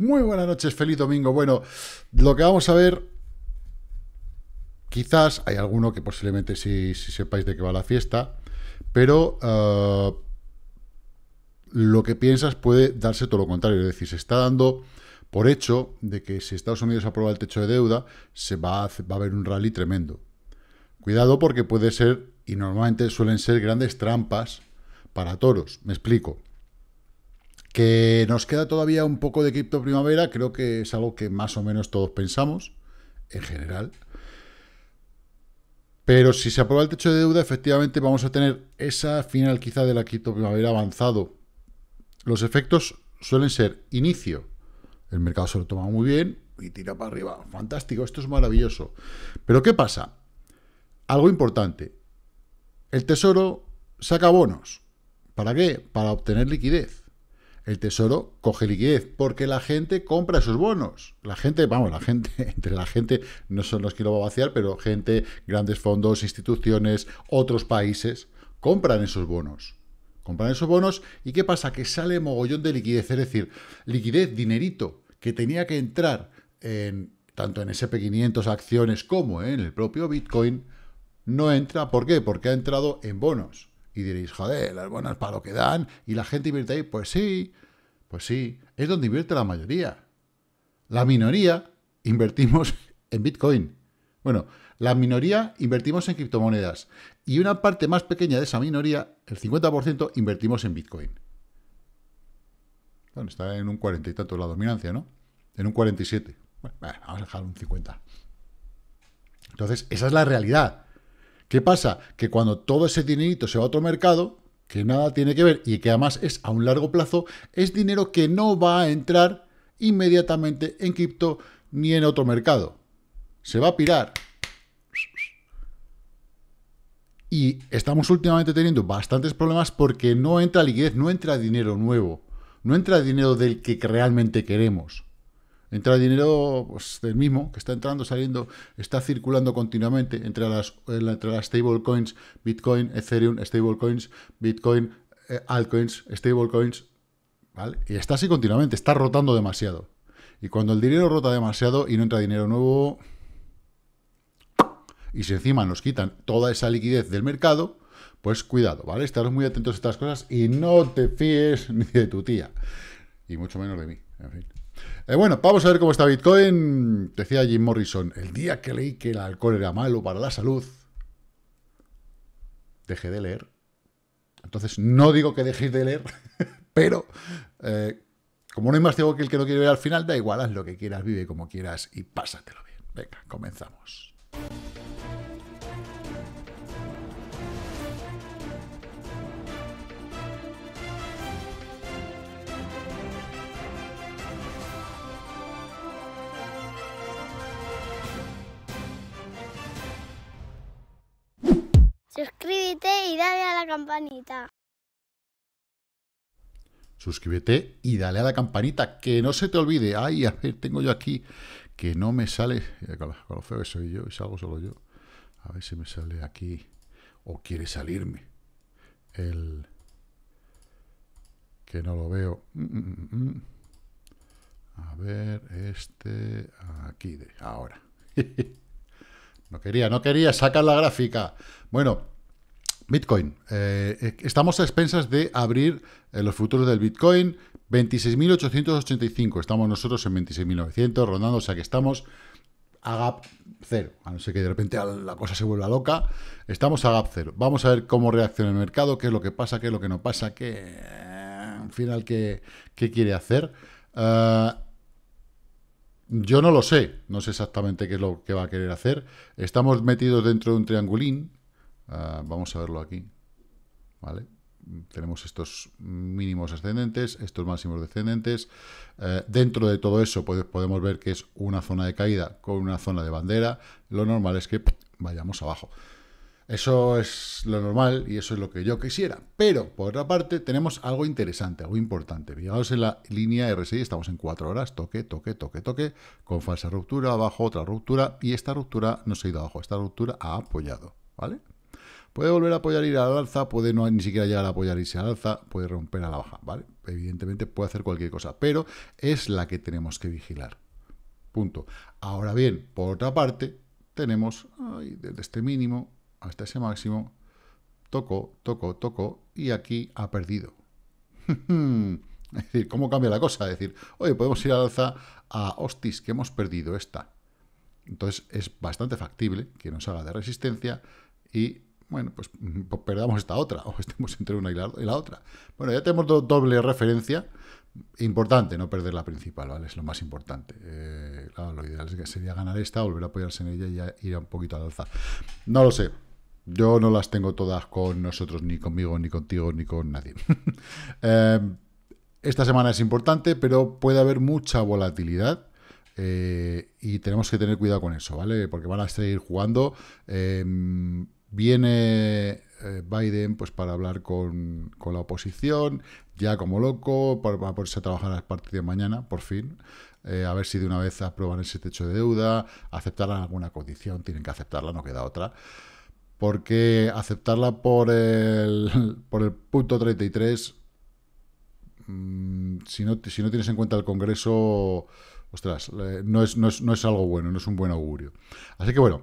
Muy buenas noches, feliz domingo. Bueno, lo que vamos a ver, quizás hay alguno que posiblemente si sepáis de qué va la fiesta, pero eh, lo que piensas puede darse todo lo contrario. Es decir, se está dando por hecho de que si Estados Unidos aprueba el techo de deuda, se va a haber un rally tremendo. Cuidado porque puede ser, y normalmente suelen ser grandes trampas para toros. Me explico. Que nos queda todavía un poco de cripto primavera, creo que es algo que más o menos todos pensamos, en general. Pero si se aprueba el techo de deuda, efectivamente vamos a tener esa final quizá de la cripto primavera avanzado. Los efectos suelen ser inicio. El mercado se lo toma muy bien y tira para arriba. Fantástico, esto es maravilloso. Pero ¿qué pasa? Algo importante. El Tesoro saca bonos. ¿Para qué? Para obtener liquidez el Tesoro coge liquidez, porque la gente compra sus bonos. La gente, vamos, la gente, entre la gente, no son los que lo va a vaciar, pero gente, grandes fondos, instituciones, otros países, compran esos bonos. Compran esos bonos y ¿qué pasa? Que sale mogollón de liquidez, es decir, liquidez, dinerito, que tenía que entrar en, tanto en SP500 acciones como en el propio Bitcoin, no entra. ¿Por qué? Porque ha entrado en bonos. Y diréis, joder, las buenas para lo que dan y la gente invierte ahí. Pues sí, pues sí, es donde invierte la mayoría. La minoría invertimos en Bitcoin. Bueno, la minoría invertimos en criptomonedas y una parte más pequeña de esa minoría, el 50%, invertimos en Bitcoin. Bueno, está en un cuarenta y tanto la dominancia, ¿no? En un 47. Bueno, vamos a dejar un 50. Entonces, esa es la realidad. ¿Qué pasa? Que cuando todo ese dinerito se va a otro mercado, que nada tiene que ver y que además es a un largo plazo, es dinero que no va a entrar inmediatamente en cripto ni en otro mercado. Se va a pirar. Y estamos últimamente teniendo bastantes problemas porque no entra liquidez, no entra dinero nuevo, no entra dinero del que realmente queremos. Entra dinero pues, del mismo, que está entrando, saliendo, está circulando continuamente entre las, stablecoins, Bitcoin, Ethereum, stablecoins, Bitcoin, eh, altcoins, stablecoins, ¿vale? Y está así continuamente, está rotando demasiado. Y cuando el dinero rota demasiado y no entra dinero nuevo, y si encima nos quitan toda esa liquidez del mercado, pues cuidado, ¿vale? Estar muy atentos a estas cosas y no te fíes ni de tu tía, y mucho menos de mí, en fin. Eh, bueno, vamos a ver cómo está Bitcoin. Decía Jim Morrison, el día que leí que el alcohol era malo para la salud, dejé de leer. Entonces, no digo que dejéis de leer, pero eh, como no hay más tiempo que el que no quiere ver al final, da igual, haz lo que quieras, vive como quieras y pásatelo bien. Venga, comenzamos. Suscríbete y dale a la campanita. Suscríbete y dale a la campanita, que no se te olvide. Ay, a ver, tengo yo aquí que no me sale. Eh, con lo feo que soy yo y salgo solo yo. A ver si me sale aquí o quiere salirme. El que no lo veo. Mm, mm, mm, a ver, este aquí de ahora. no quería, no quería sacar la gráfica. Bueno, Bitcoin. Eh, eh, estamos a expensas de abrir eh, los futuros del Bitcoin. 26.885. Estamos nosotros en 26.900, rondando. O sea que estamos a gap cero. A no ser que de repente la cosa se vuelva loca. Estamos a gap cero. Vamos a ver cómo reacciona el mercado, qué es lo que pasa, qué es lo que no pasa, qué. Al final, qué, quiere hacer. yo no lo sé, no sé exactamente qué es lo que va a querer hacer. Estamos metidos dentro de un triangulín, Ah, vamos a verlo aquí. ¿Vale? Tenemos estos mínimos ascendentes, estos máximos descendentes. Eh, dentro de todo eso podemos ver que es una zona de caída con una zona de bandera. Lo normal es que vayamos abajo. Eso es lo normal y eso es lo que yo quisiera. Pero, por otra parte, tenemos algo interesante, algo importante. Fijaos en la línea RSI, estamos en 4 horas, toque, toque, toque, toque, con falsa ruptura, abajo, otra ruptura, y esta ruptura no se ha ido abajo, esta ruptura ha apoyado, ¿vale? Puede volver a apoyar ir al alza, puede ni siquiera llegar a apoyar irse al alza, puede romper a la baja, ¿vale? Evidentemente puede hacer cualquier cosa, pero es la que tenemos que vigilar. Punto. Ahora bien, por otra parte, tenemos desde este mínimo hasta ese máximo, tocó, tocó, tocó, y aquí ha perdido. es decir, ¿cómo cambia la cosa? Es decir, oye, podemos ir al alza a hostis, que hemos perdido esta. Entonces es bastante factible que nos haga de resistencia y bueno, pues, mm, pues perdamos esta otra, o estemos entre una y la, otra. Bueno, ya tenemos doble referencia. Importante no perder la principal, ¿vale? Es lo más importante. Eh, claro, lo ideal sería ganar esta, volver a apoyarse en ella y ir un poquito al alza. No lo sé. Yo no las tengo todas con nosotros, ni conmigo, ni contigo, ni con nadie. Em, esta semana es importante, pero puede haber mucha volatilidad. Eh, y tenemos que tener cuidado con eso, ¿vale? Porque van a seguir jugando. Em, Viene eh, Biden pues para hablar con, la oposición, ya como loco, para poderse trabajar a partir de mañana, por fin, eh, a ver si de una vez aprueban ese techo de deuda, aceptarán alguna condición, tienen que aceptarla, no queda otra, porque aceptarla por el, por el punto 33, mm, si, no, si no tienes en cuenta el Congreso, ostras, eh, no, es, no, es, no es algo bueno, no es un buen augurio. Así que bueno,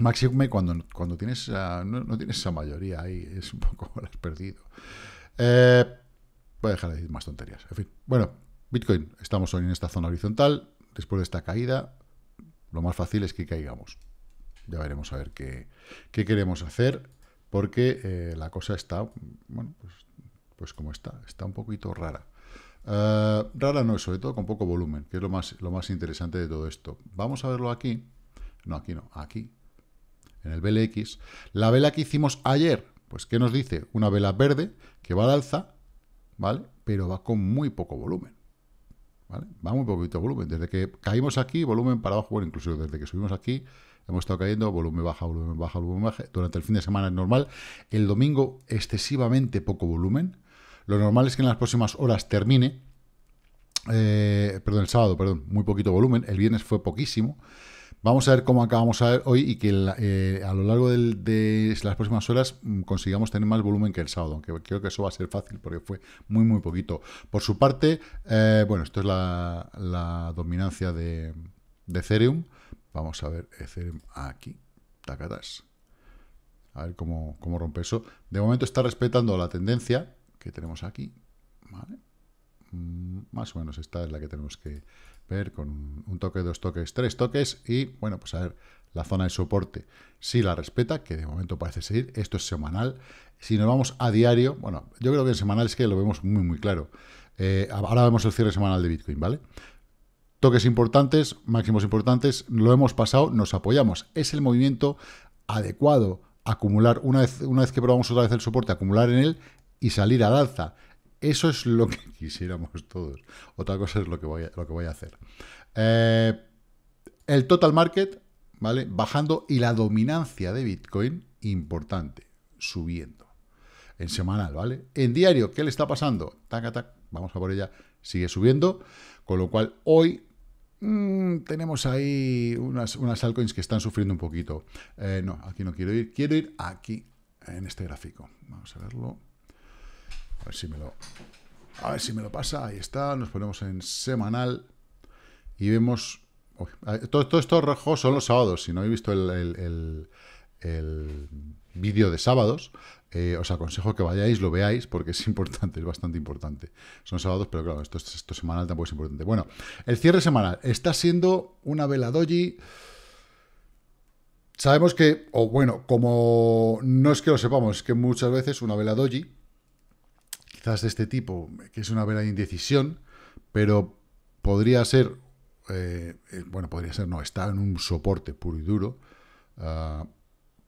Máximo cuando, cuando tienes no, tienes esa mayoría ahí, es un poco, has perdido. Eh, voy a dejar de decir más tonterías. En fin, bueno, Bitcoin, estamos hoy en esta zona horizontal, después de esta caída, lo más fácil es que caigamos. Ya veremos a ver qué, queremos hacer, porque eh, la cosa está, bueno, pues, pues, como está, está un poquito rara. Eh, rara no, es sobre todo con poco volumen, que es lo más, lo más interesante de todo esto. Vamos a verlo aquí. No, aquí no, aquí en el BLX. La vela que hicimos ayer, pues ¿qué nos dice? Una vela verde que va al alza, ¿vale? Pero va con muy poco volumen. ¿Vale? Va muy poquito volumen. Desde que caímos aquí, volumen para abajo, bueno, incluso desde que subimos aquí, hemos estado cayendo, volumen baja, volumen baja, volumen baja. Durante el fin de semana es normal. El domingo, excesivamente poco volumen. Lo normal es que en las próximas horas termine. Eh, perdón, el sábado, perdón, muy poquito volumen. El viernes fue poquísimo. Vamos a ver cómo acabamos a ver hoy y que eh, a lo largo de las próximas horas mm, consigamos tener más volumen que el sábado, aunque creo que eso va a ser fácil porque fue muy, muy poquito. Por su parte, eh, bueno, esto es la, dominancia de, Ethereum. Vamos a ver Ethereum aquí, tacatas. A ver cómo, cómo rompe eso. De momento está respetando la tendencia que tenemos aquí, mm, Más o menos esta es la que tenemos que, con un, toque, dos toques, tres toques y, bueno, pues a ver, la zona de soporte si la respeta, que de momento parece seguir, esto es semanal. Si nos vamos a diario, bueno, yo creo que en semanal es que lo vemos muy, muy claro. Eh, ahora vemos el cierre semanal de Bitcoin, ¿vale? Toques importantes, máximos importantes, lo hemos pasado, nos apoyamos. Es el movimiento adecuado, acumular, una vez, una vez que probamos otra vez el soporte, acumular en él y salir al alza. Eso es lo que quisiéramos todos. Otra cosa es lo que voy a, lo que voy a hacer. Eh, el total market, ¿vale? Bajando y la dominancia de Bitcoin, importante, subiendo. En semanal, ¿vale? En diario, ¿qué le está pasando? Tac, tac, vamos a por ella, sigue subiendo. Con lo cual, hoy mm, tenemos ahí unas, unas, altcoins que están sufriendo un poquito. Eh, no, aquí no quiero ir. Quiero ir aquí, en este gráfico. Vamos a verlo. A ver si me lo... A ver me lo pasa. Ahí está. Nos ponemos en semanal. Y vemos... Todos todo, todo esto rojo son los sábados. Si no habéis visto el, vídeo de sábados, eh, os aconsejo que vayáis, lo veáis, porque es importante, es bastante importante. Son sábados, pero claro, esto, semanal tampoco es importante. Bueno, el cierre semanal está siendo una vela doji. Sabemos que, o bueno, como no es que lo sepamos, es que muchas veces una vela doji quizás de este tipo, que es una vera indecisión, pero podría ser, eh, eh, bueno, podría ser, no, está en un soporte puro y duro, ah,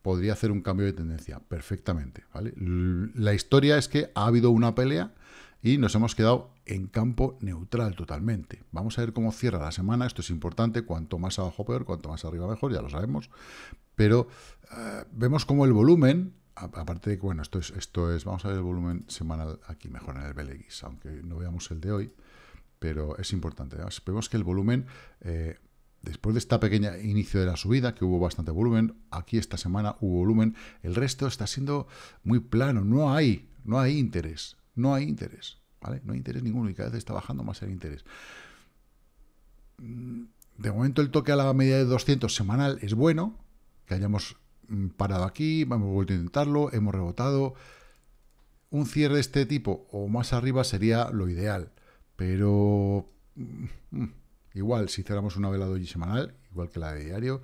podría hacer un cambio de tendencia perfectamente, ¿vale? La historia es que ha habido una pelea y nos hemos quedado en campo neutral totalmente. Vamos a ver cómo cierra la semana, esto es importante, cuanto más abajo peor, cuanto más arriba mejor, ya lo sabemos, pero eh, vemos cómo el volumen aparte de que, bueno, esto es, esto es, vamos a ver el volumen semanal aquí mejor en el BLX, aunque no veamos el de hoy, pero es importante. Vemos que el volumen, eh, después de esta pequeña inicio de la subida, que hubo bastante volumen, aquí esta semana hubo volumen, el resto está siendo muy plano, no hay, no hay interés, no hay interés, ¿vale? No hay interés ninguno y cada vez está bajando más el interés. Mm, de momento el toque a la media de 200 semanal es bueno, que hayamos Mm, parado aquí, hemos vuelto a intentarlo, hemos rebotado. Un cierre de este tipo o más arriba sería lo ideal, pero mm, mm, igual si cerramos una vela doji semanal, igual que la de diario,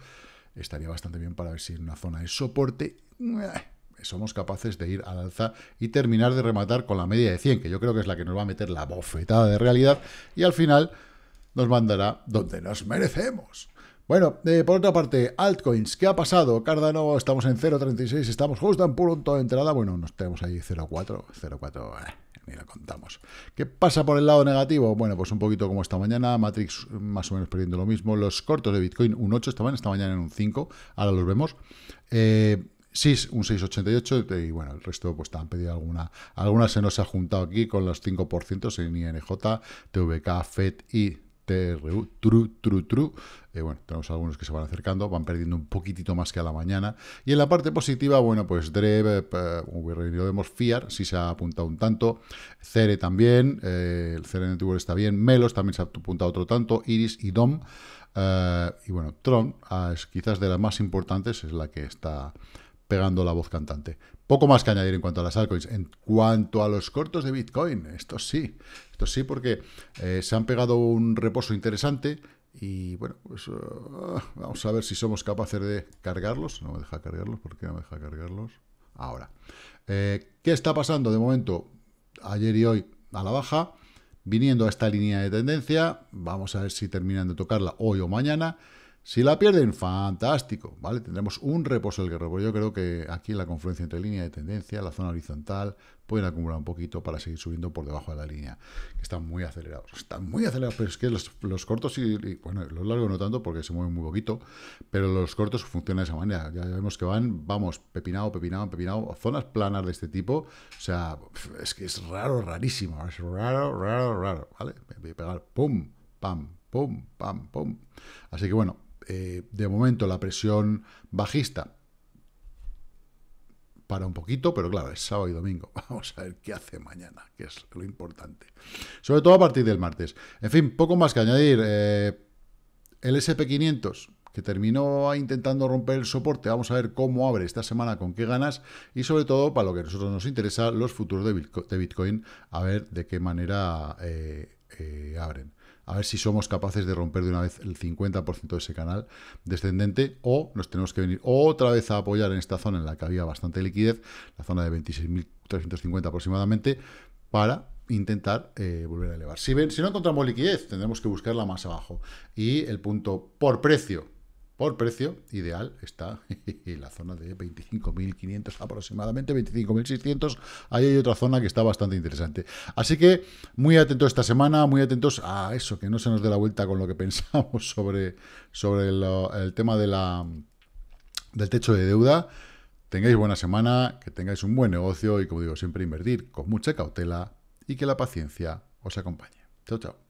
estaría bastante bien para ver si en una zona de soporte eh, somos capaces de ir al alza y terminar de rematar con la media de 100, que yo creo que es la que nos va a meter la bofetada de realidad y al final nos mandará donde nos merecemos. Bueno, eh, por otra parte, altcoins, ¿qué ha pasado? Cardano, estamos en 0.36, estamos justo en punto de entrada. Bueno, nos tenemos ahí 0.4, 0.4, eh, ni lo contamos. ¿Qué pasa por el lado negativo? Bueno, pues un poquito como esta mañana, Matrix más o menos perdiendo lo mismo. Los cortos de Bitcoin, un 8 estaban esta mañana en un 5, ahora los vemos. Eh, SIS un 6,88 y bueno, el resto pues te han pedido alguna, alguna se nos ha juntado aquí con los 5% en INJ, TVK, FED y TRU, tru, tru, tru. Eh, bueno, tenemos algunos que se van acercando, van perdiendo un poquitito más que a la mañana. Y en la parte positiva, bueno, pues Dreve, eh, vemos Fiar, sí se ha apuntado un tanto, Cere también, eh, el Cere Network está bien, Melos también se ha apuntado otro tanto, Iris y Dom. Eh, y bueno, Tron, ah, es quizás de las más importantes, es la que está pegando la voz cantante. Poco más que añadir en cuanto a las altcoins. En cuanto a los cortos de Bitcoin, esto sí. Esto sí porque eh, se han pegado un reposo interesante y bueno, pues eh, vamos a ver si somos capaces de cargarlos. No me deja cargarlos, porque no me deja cargarlos? Ahora. Eh, ¿Qué está pasando de momento? Ayer y hoy a la baja, viniendo a esta línea de tendencia. Vamos a ver si terminan de tocarla hoy o mañana. Si la pierden, fantástico, ¿vale? Tendremos un reposo del guerrero, yo creo que aquí la confluencia entre línea de tendencia, la zona horizontal, pueden acumular un poquito para seguir subiendo por debajo de la línea, que están muy acelerados, están muy acelerados, pero es que los, cortos y, bueno, los largos no tanto porque se mueven muy poquito, pero los cortos funcionan de esa manera, ya vemos que van, vamos, pepinado, pepinado, pepinado, zonas planas de este tipo, o sea, es que es raro, rarísimo, es raro, raro, raro, ¿vale? Me voy a pegar, pum, pam, pum, pam, pum. Así que bueno, eh, de momento la presión bajista para un poquito, pero claro, es sábado y domingo. Vamos a ver qué hace mañana, que es lo importante. Sobre todo a partir del martes. En fin, poco más que añadir. Eh, el SP500, que terminó intentando romper el soporte, vamos a ver cómo abre esta semana, con qué ganas, y sobre todo, para lo que a nosotros nos interesa, los futuros de Bitcoin, a ver de qué manera eh, abren a ver si somos capaces de romper de una vez el 50% de ese canal descendente o nos tenemos que venir otra vez a apoyar en esta zona en la que había bastante liquidez, la zona de 26.350 aproximadamente, para intentar eh, volver a elevar. Si, si no encontramos liquidez, tendremos que buscarla más abajo. Y el punto por precio por precio, ideal está en la zona de 25.500 aproximadamente, 25.600. Ahí hay otra zona que está bastante interesante. Así que muy atentos esta semana, muy atentos a eso, que no se nos dé la vuelta con lo que pensamos sobre, sobre el tema de la, del techo de deuda. Tengáis buena semana, que tengáis un buen negocio y como digo, siempre invertir con mucha cautela y que la paciencia os acompañe. Chao, chao.